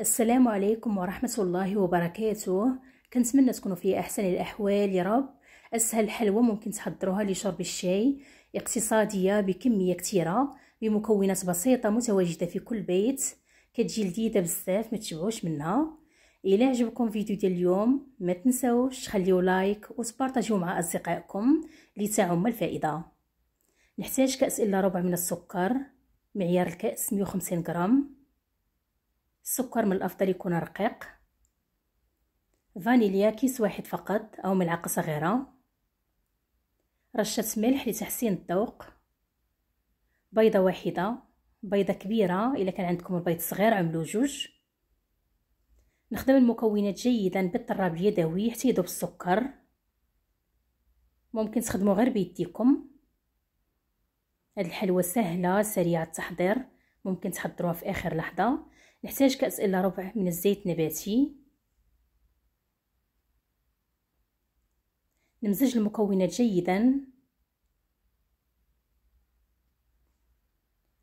السلام عليكم ورحمة الله وبركاته كنتمنى تكونوا في أحسن الأحوال يا رب أسهل حلوى ممكن تحضروها لشرب الشاي اقتصادية بكمية كتيرة بمكونات بسيطة متواجدة في كل بيت كتجي لذيذة بزاف ما تشبعوش منها إلى عجبكم فيديو ديال اليوم ما تنسوش تخليو لايك وتبارطاجيو مع أصدقائكم لتعم الفائدة نحتاج كأس إلا ربع من السكر معيار الكأس 150 غرام السكر من الافضل يكون رقيق فانيليا كيس واحد فقط او ملعقه صغيره رشه ملح لتحسين الذوق بيضه واحده بيضه كبيره الا كان عندكم البيض صغير عملو جوج نخدم المكونات جيدا بالطراب اليدوي حتى يذوب السكر ممكن تخدموا غير بيديكم هاد الحلوى سهله سريعه التحضير ممكن تحضروها في اخر لحظه نحتاج كأس إلا ربع من الزيت نباتي نمزج المكونات جيدا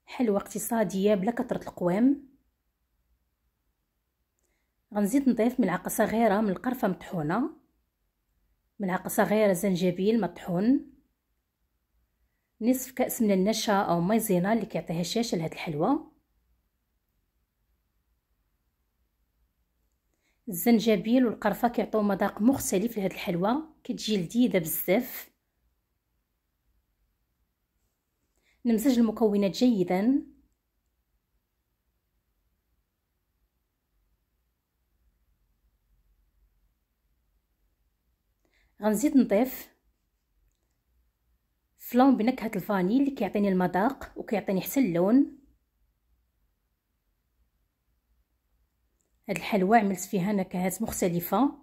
حلوة اقتصادية بلا كثرة القوام غنزيد نضيف ملعقة صغيرة من القرفة مطحونة ملعقة صغيرة زنجبيل مطحون نصف كأس من النشا أو مايزينا اللي كيعطيها الشاشة لهاد الحلوى الزنجبيل والقرفه كيعطيو مذاق مختلف لهاد الحلوى كتجي لذيذه بزاف نمزج المكونات جيدا غنزيد نضيف فلون بنكهه الفاني اللي كيعطيني المذاق وكيعطيني حتى اللون هاد الحلوى عملت فيها نكهات مختلفه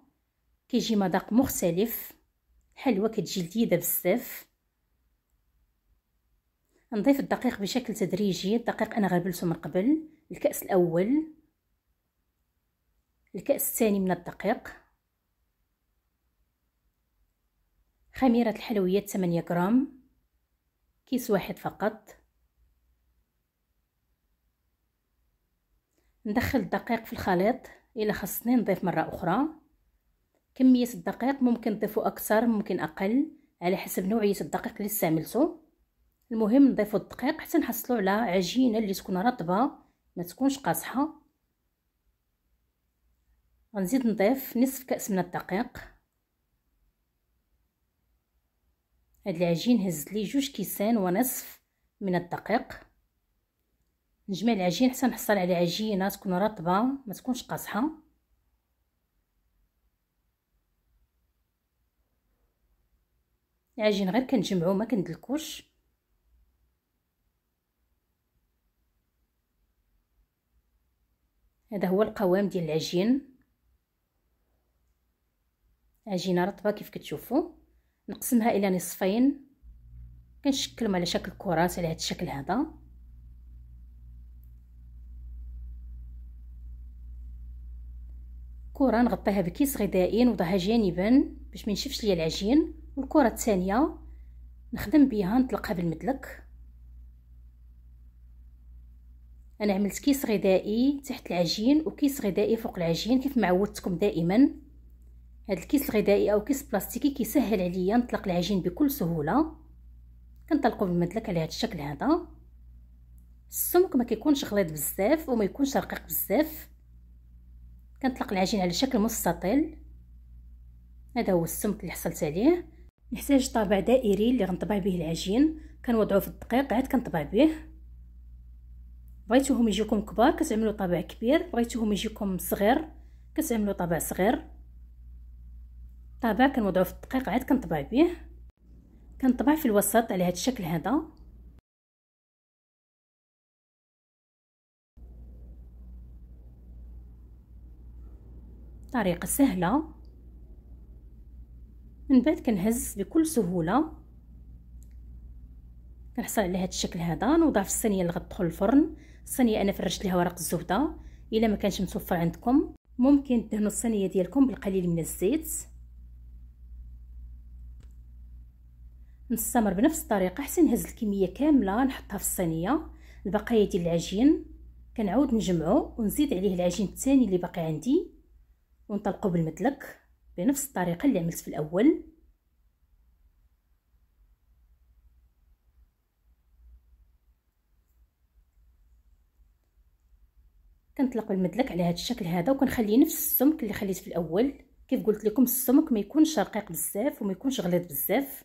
كيجي مذاق مختلف الحلوى كتجي لذيذه بزاف نضيف الدقيق بشكل تدريجي الدقيق انا غربلته من قبل الكاس الاول الكاس الثاني من الدقيق خميره الحلويات 8 غرام كيس واحد فقط ندخل الدقيق في الخليط الا خصني نضيف مره اخرى كميه الدقيق ممكن نضيفو اكثر ممكن اقل على حسب نوعيه الدقيق اللي استعملتو المهم نضيفو الدقيق حتى نحصلو على عجينه اللي تكون رطبه ما تكونش قاصحه غنزيد نضيف نصف كاس من الدقيق هاد العجين هز لي جوج كيسان ونصف من الدقيق نجمع العجين حتى نحصل على عجينه تكون رطبه ما تكونش قاصحه العجين غير كنجمعو ما كندلكوش هذا هو القوام ديال العجين عجينه رطبه كيف كتشوفوا نقسمها الى نصفين كنشكلهم على شكل كرات على هذا الشكل هذا كره نغطيها بكيس غذائي نوضعها جانبا باش ما ينشفش ليا العجين والكره الثانيه نخدم بها نطلقها بالمدلك انا عملت كيس غذائي تحت العجين وكيس غذائي فوق العجين كيف ما عودتكم دائما هذا الكيس الغذائي او كيس بلاستيكي كيسهل عليا نطلق العجين بكل سهوله كنطلقوا بالمدلك على هذا الشكل هذا السمك ما كيكونش غليظ بزاف وما يكونش رقيق بزاف كنطلق العجين على شكل مستطيل هذا هو السمك اللي حصلت عليه نحتاج طابع دائري اللي غنطبع به العجين كنوضعو في الدقيق عاد كنطبع به بغيتوهم يجيكم كبار كتعملوا طابع كبير بغيتوهم يجيكم صغير كتعملوا طابع صغير طابع كنوضعو في الدقيق عاد كنطبع به كنطبع في الوسط على هذا الشكل هذا بطريقة سهلة من بعد كنهز بكل سهولة كنحصل على هذا الشكل هذا نوضع في الصينية اللي غتدخل الفرن الصينية انا فرشت لها ورق الزبدة الا ما كانش متوفر عندكم ممكن تدهنوا الصينية ديالكم بالقليل من الزيت نستمر بنفس الطريقه حتى نهز الكميه كامله نحطها في الصينيه البقايا ديال العجين كنعاود نجمعو ونزيد عليه العجين الثاني اللي باقي عندي ونطلقو بالمدلك بنفس الطريقه اللي عملت في الاول كنطلق بالمدلك على هذا الشكل هذا وكنخليه نفس السمك اللي خليت في الاول كيف قلت لكم السمك ما يكونش رقيق بزاف وما يكونش غليظ بزاف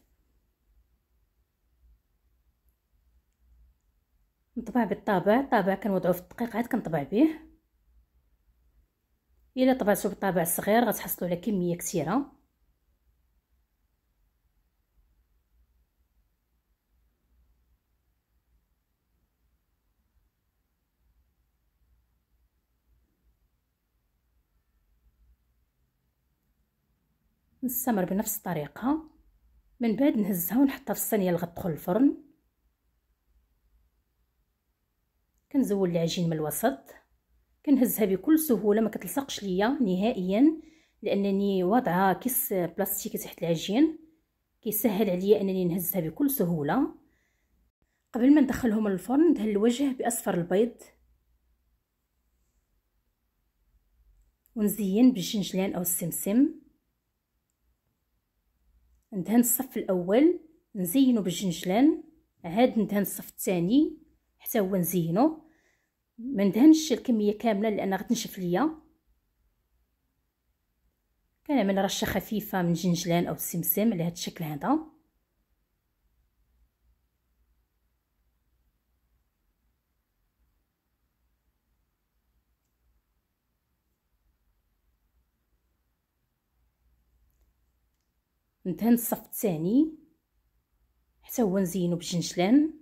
نطبع بالطابع طابع كنوضعو في الدقيق عاد كنطبع به الا طبعتو بالطابع الصغير غتحصلوا على كميه كثيره نستمر بنفس الطريقه من بعد نهزها ونحطها في الصينيه اللي غتدخل الفرن كنزول العجين من الوسط كنهزها بكل سهوله ما كتلصقش ليا نهائيا لانني واضعه كيس بلاستيك تحت العجين كيسهل عليا انني نهزها بكل سهوله قبل ما ندخلهم للفرن ندهن الوجه باصفر البيض ونزين بالجنجلان او السمسم ندهن الصف الاول نزينو بالجنجلان عاد ندهن الصف الثاني حتى هو نزينو ما ندهنش الكميه كامله لان غتنشف ليا كنعمل رشه خفيفه من جنجلان او السمسم على هذا الشكل هذا ندهن الصف الثاني حتى هو نزينو بجنجلان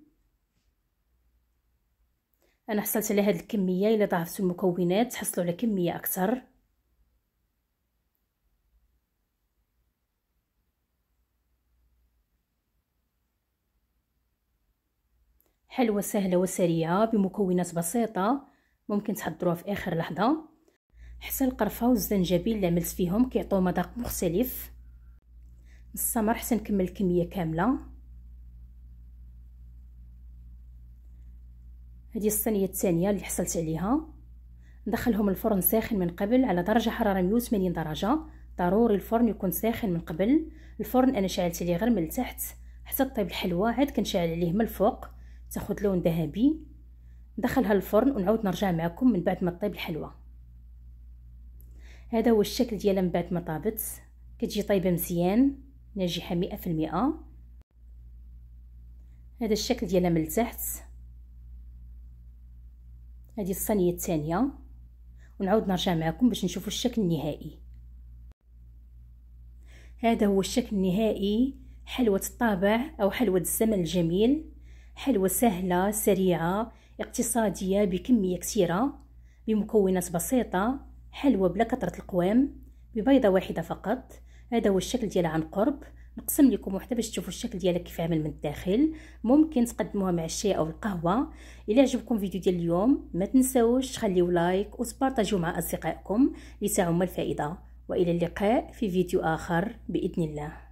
انا حصلت على هاد الكميه الا ضافتوا المكونات تحصلوا على كميه اكثر حلوه سهله وسريعه بمكونات بسيطه ممكن تحضروها في اخر لحظه حتى القرفه والزنجبيل اللي عملت فيهم كيعطيو مذاق مختلف السمر حتى نكمل الكميه كامله هذه الصينيه الثانيه اللي حصلت عليها ندخلهم الفرن ساخن من قبل على درجه حراره 180 درجه ضروري الفرن يكون ساخن من قبل الفرن انا شعلت عليه غير من التحت حتى طيب الحلوى عاد كنشعل عليه من الفوق تاخذ لون ذهبي ندخلها الفرن ونعاود نرجع معكم من بعد ما طيب الحلوى هذا هو الشكل ديالها من بعد ما طابت كتجي طايبه مزيان ناجحه مئة في المئة هذا الشكل ديالها من التحت هذه الصينيه الثانيه ونعاود نرجع معكم باش نشوفوا الشكل النهائي هذا هو الشكل النهائي حلوة الطابع أو حلوة الزمن الجميل حلوة سهلة سريعة اقتصادية بكمية كثيرة بمكونات بسيطة حلوة بلا كثرة القوام ببيضة واحدة فقط هذا هو الشكل ديالها عن قرب نقسم لكم وحده باش تشوفوا الشكل ديالها كيف عامل من الداخل ممكن تقدموها مع الشاي او القهوه الى عجبكم فيديو ديال اليوم ما تنساوش تخليو لايك وتبارطاجيو مع اصدقائكم لتعم الفائده والى اللقاء في فيديو اخر باذن الله